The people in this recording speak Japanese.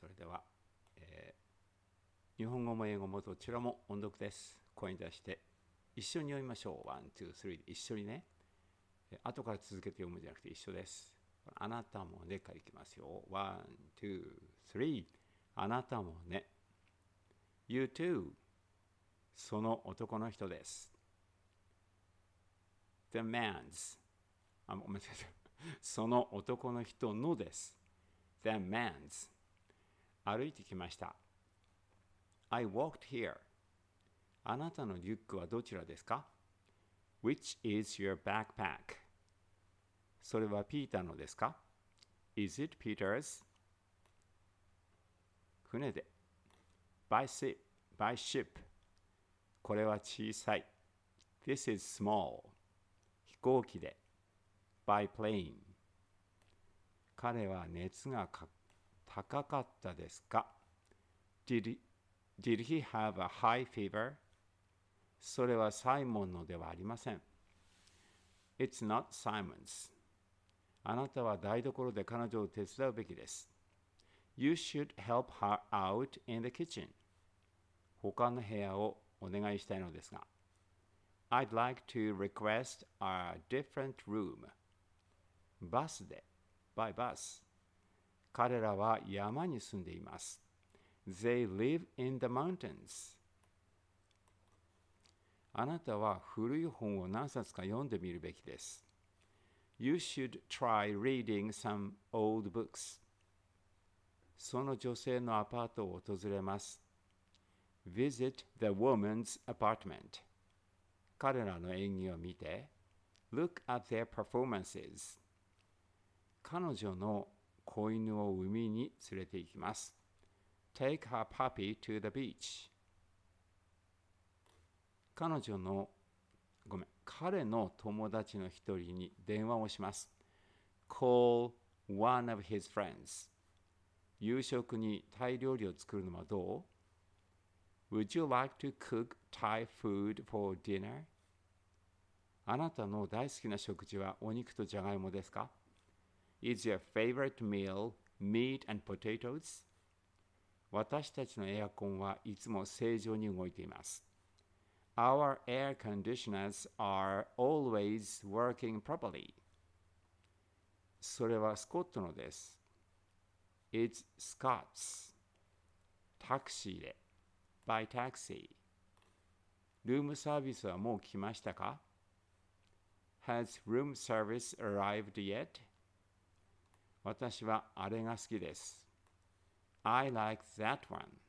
それでは、えー、日本語も英語もどちらも音読です。声に出して一緒に読みましょう。ワン、ツー、スリー一緒にね。後から続けて読むんじゃなくて一緒です。あなたもねからいきますよ。ワン、ツー、スリー。あなたもね。You too. その男の人です。The man's. あ、ごめんなさい。その男の人のです。The man's. 歩いてきました。I walked here. あなたのリュックはどちらですか ?Which is your backpack? それはピーターのですか ?Is it Peter's? 船で。by ship, by ship. これは小さい。This is small. 飛行機で。by plane. 彼は熱がかっ高かったですか did, did he have a high fever? それはサイモンのではありません。It's not Simon's. あなたは台所で彼女を手伝うべきです。You should help her out in the kitchen. 他の部屋をお願いしたいのですが。I'd like to request a different room. バスで、by bus. 彼らは山に住んでいます。They live in the mountains. あなたは古い本を何冊か読んでみるべきです。You should try reading some old books. その女性のアパートを訪れます。Visit the woman's apartment. 彼らの演技を見て、Look at their performances. 彼女の子犬を海に連れて行きます。Take her puppy to the beach. 彼女の、ごめん、彼の友達の一人に電話をします。Call one of his friends. 夕食にタイ料理を作るのはどう ?Would you like to cook Thai food for dinner? あなたの大好きな食事はお肉とじゃがいもですか Is your favorite meal meat and potatoes? 私たちのエアコンはいつも正常に動いています。Our air conditioners are always working properly. それはスコットのです。It's Scott's. タクシーで。by taxi. ルームサービスはもう来ましたか ?Has room service arrived yet? 私はあれが好きです。I like that one.